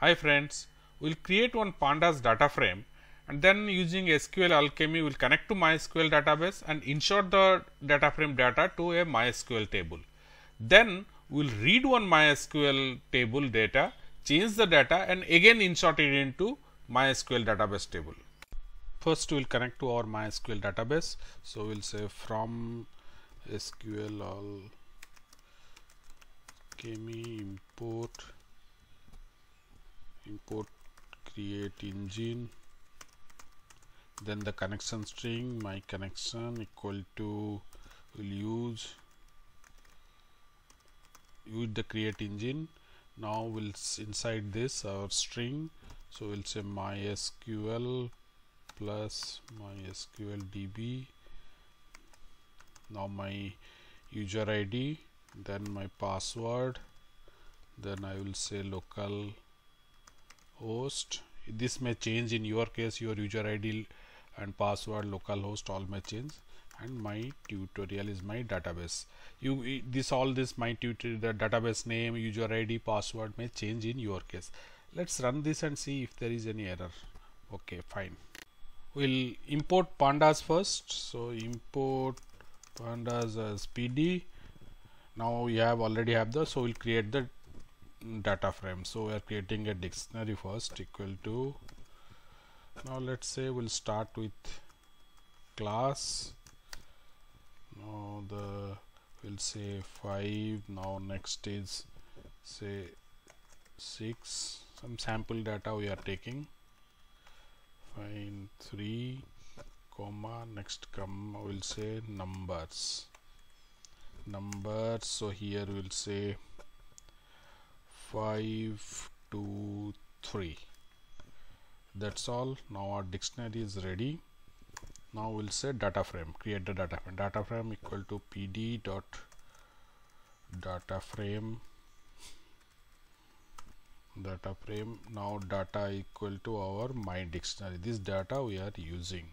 Hi friends, we will create one pandas data frame and then using SQL Alchemy we will connect to MySQL database and insert the data frame data to a MySQL table. Then we will read one MySQL table data, change the data and again insert it into MySQL database table. First we will connect to our MySQL database. So we will say from SQL Alchemy import import create engine then the connection string my connection equal to will use use the create engine now we'll inside this our string so we'll say mysql plus mysql db now my user id then my password then i will say local host this may change in your case your user id and password localhost all may change and my tutorial is my database you this all this my tutorial the database name user id password may change in your case let's run this and see if there is any error okay fine we'll import pandas first so import pandas as pd now we have already have the so we'll create the data frame so we are creating a dictionary first equal to now let's say we'll start with class now the we'll say 5 now next is say 6 some sample data we are taking find 3 comma next comma we'll say numbers numbers so here we'll say five two three that's all now our dictionary is ready now we'll say data frame create the data frame data frame equal to pd dot data frame data frame now data equal to our my dictionary this data we are using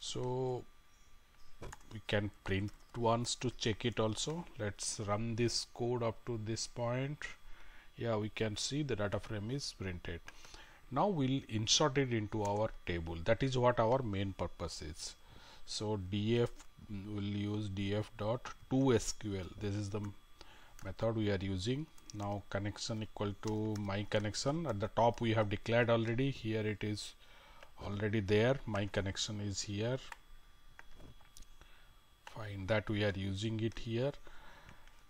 so we can print once to check it also let's run this code up to this point yeah we can see the data frame is printed now we'll insert it into our table that is what our main purpose is so df will use df dot to sql this is the method we are using now connection equal to my connection at the top we have declared already here it is already there my connection is here fine that we are using it here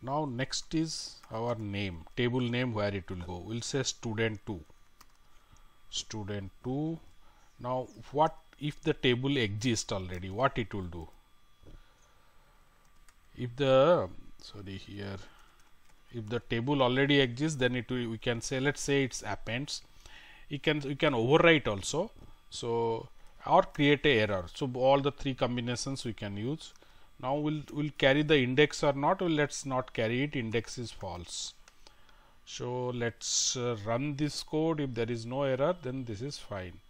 now next is our name table name where it will go we'll say student 2 student 2 now what if the table exists already what it will do if the sorry here if the table already exists then it we can say let's say it's appends you can you can overwrite also so or create a error so all the three combinations we can use now, we will we'll carry the index or not, well, let us not carry it index is false. So, let us uh, run this code if there is no error then this is fine.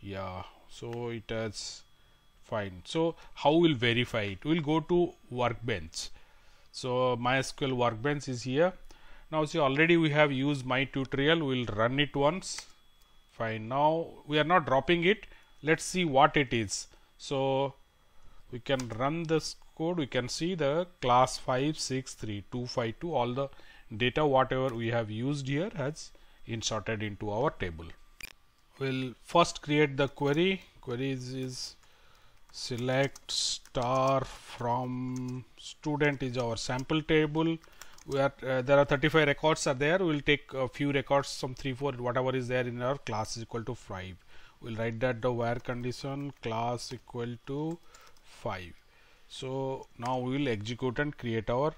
Yeah, so it has fine. So, how we will verify it? We will go to workbench. So, MySQL workbench is here. Now, see already we have used my tutorial, we will run it once fine. Now, we are not dropping it, let us see what it is. So, we can run this code we can see the class 563252 all the data whatever we have used here has inserted into our table. We'll first create the query. Query is, is select star from student is our sample table. We are, uh, there are 35 records are there. We'll take a few records, some three, four, whatever is there in our class is equal to five. We'll write that the where condition class equal to five so now we will execute and create our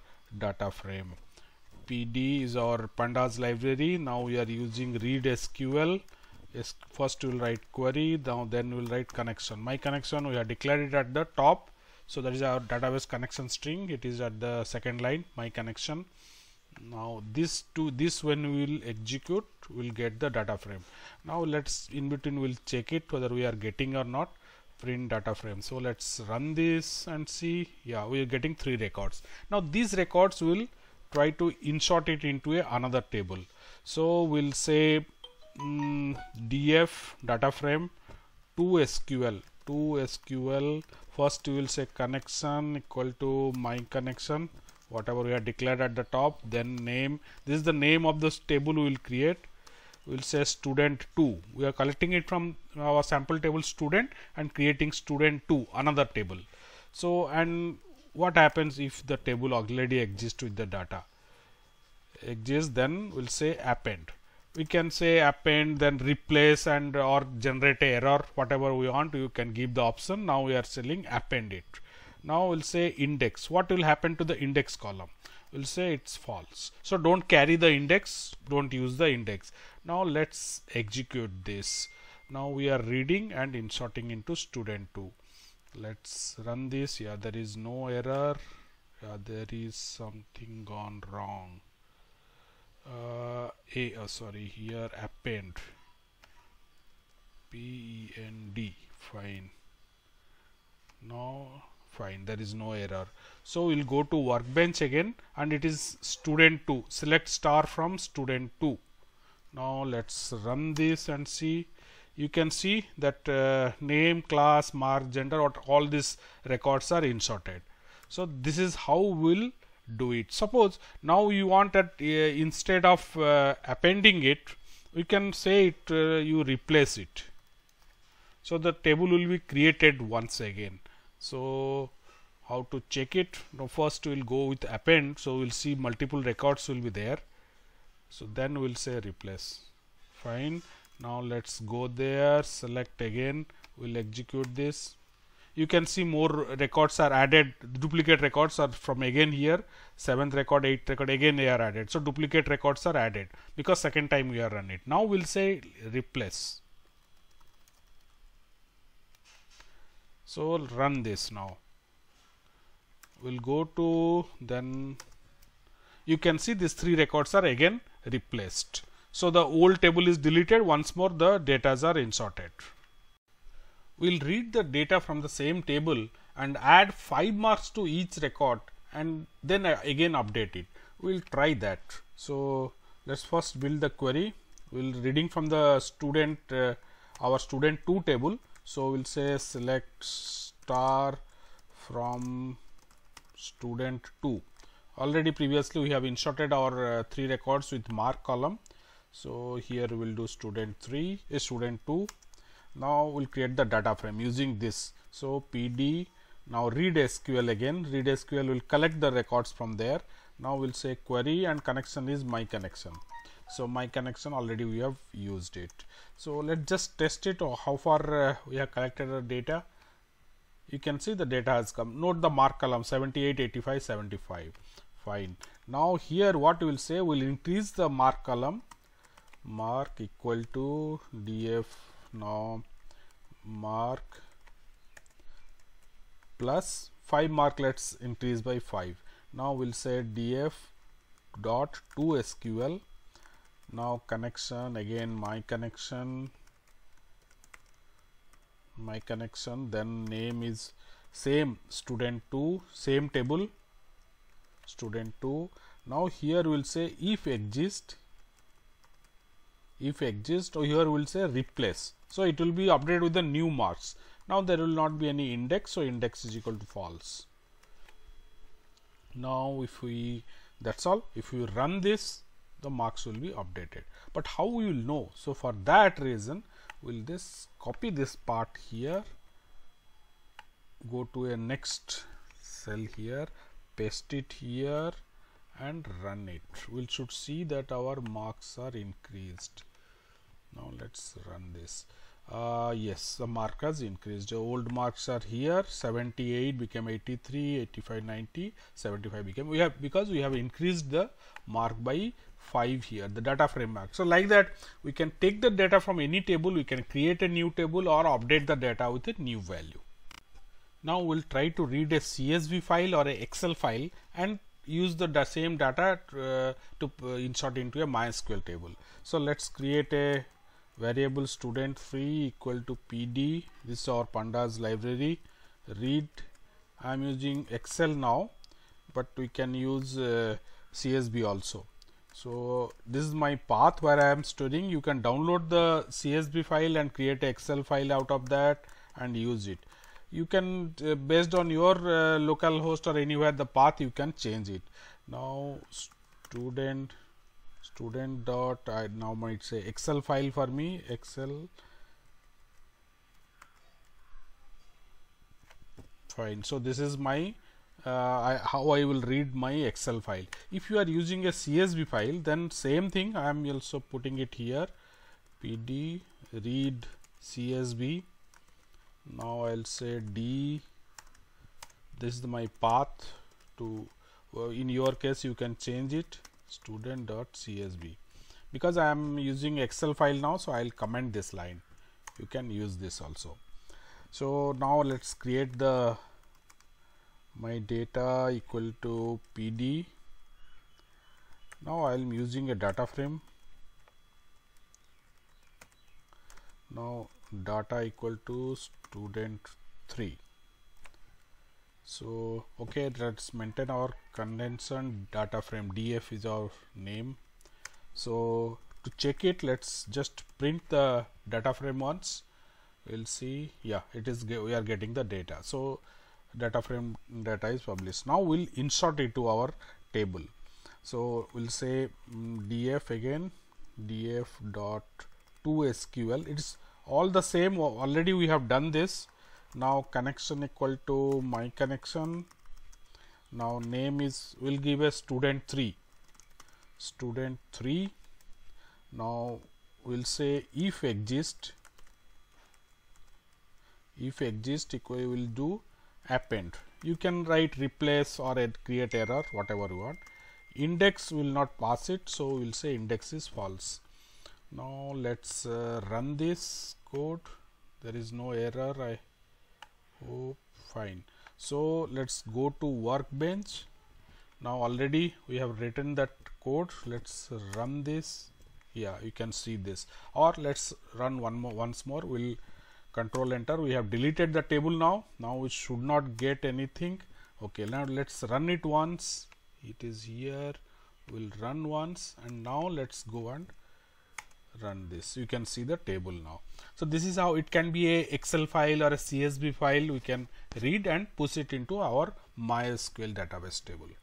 data frame pd is our pandas library now we are using read sql first we'll write query now then we'll write connection my connection we have declared it at the top so that is our database connection string it is at the second line my connection now this to this when we will execute we'll get the data frame now let's in between we'll check it whether we are getting or not print data frame so let's run this and see yeah we are getting three records now these records will try to insert it into a another table so we'll say mm, df data frame to sql to sql first we will say connection equal to my connection whatever we are declared at the top then name this is the name of this table we will create we will say student 2 we are collecting it from our sample table student and creating student 2 another table so and what happens if the table already exists with the data exists then we'll say append we can say append then replace and or generate a error whatever we want you can give the option now we are selling append it now we'll say index what will happen to the index column will say it's false. So don't carry the index, don't use the index. Now let's execute this. Now we are reading and inserting into student2. Let's run this. Yeah, there is no error. Yeah, there is something gone wrong. Uh, a, oh, sorry, here append. P E N D. Fine. Now fine there is no error so we'll go to workbench again and it is student 2 select star from student 2 now let's run this and see you can see that uh, name class mark gender all these records are inserted so this is how we'll do it suppose now you want that uh, instead of uh, appending it we can say it uh, you replace it so the table will be created once again so how to check it? Now first we'll go with append. So we'll see multiple records will be there. So then we'll say replace. Fine. Now let's go there. Select again. We'll execute this. You can see more records are added. Duplicate records are from again here. Seventh record, eighth record again they are added. So duplicate records are added because second time we are run it. Now we'll say replace so we'll run this now we'll go to then you can see these three records are again replaced so the old table is deleted once more the datas are inserted. we'll read the data from the same table and add 5 marks to each record and then uh, again update it we'll try that so let's first build the query we'll reading from the student uh, our student 2 table so we'll say select star from student 2 already previously we have inserted our uh, three records with mark column so here we'll do student 3 uh, student 2 now we'll create the data frame using this so pd now read sql again read sql will collect the records from there now we'll say query and connection is my connection so my connection already we have used it so let's just test it or how far uh, we have collected the data you can see the data has come note the mark column 78 85 75 fine now here what we will say we will increase the mark column mark equal to df now mark plus 5 mark let's increase by 5 now we'll say df dot two sql now connection again my connection my connection then name is same student 2 same table student 2 now here we will say if exist if exist or here we will say replace so it will be updated with the new marks now there will not be any index so index is equal to false now if we that's all if we run this the marks will be updated. But how you will know? So, for that reason will this copy this part here go to a next cell here paste it here and run it we should see that our marks are increased now let's run this uh, yes the mark has increased old marks are here 78 became 83 85 90 75 became we have because we have increased the mark by 5 here the data frame mark so like that we can take the data from any table we can create a new table or update the data with a new value now we'll try to read a csv file or a excel file and use the same data uh, to uh, insert into a mysql table so let's create a variable student free equal to pd this is our pandas library read i am using excel now but we can use uh, csv also so this is my path where i am storing you can download the csv file and create excel file out of that and use it you can uh, based on your uh, local host or anywhere the path you can change it now student student dot I now might say excel file for me excel fine so this is my uh, I, how I will read my excel file if you are using a CSV file then same thing I am also putting it here pd read CSV now I'll say D this is my path to uh, in your case you can change it student.csv because I am using excel file now so I'll comment this line you can use this also so now let's create the my data equal to pd now I am using a data frame now data equal to student 3 so okay let's maintain our condensation data frame df is our name so to check it let's just print the data frame once we'll see yeah it is we are getting the data so data frame data is published now we'll insert it to our table so we'll say um, mm, df again df dot to sql it's all the same already we have done this now connection equal to my connection now name is will give a student 3 student 3 now we'll say if exist if exist equal will do append you can write replace or create error whatever you want index will not pass it so we'll say index is false now let's uh, run this code there is no error i oh fine so let's go to workbench now already we have written that code let's run this yeah you can see this or let's run one more once more we'll control enter we have deleted the table now now we should not get anything okay now let's run it once it is here we'll run once and now let's go and run this you can see the table now so this is how it can be a excel file or a csv file we can read and push it into our mysql database table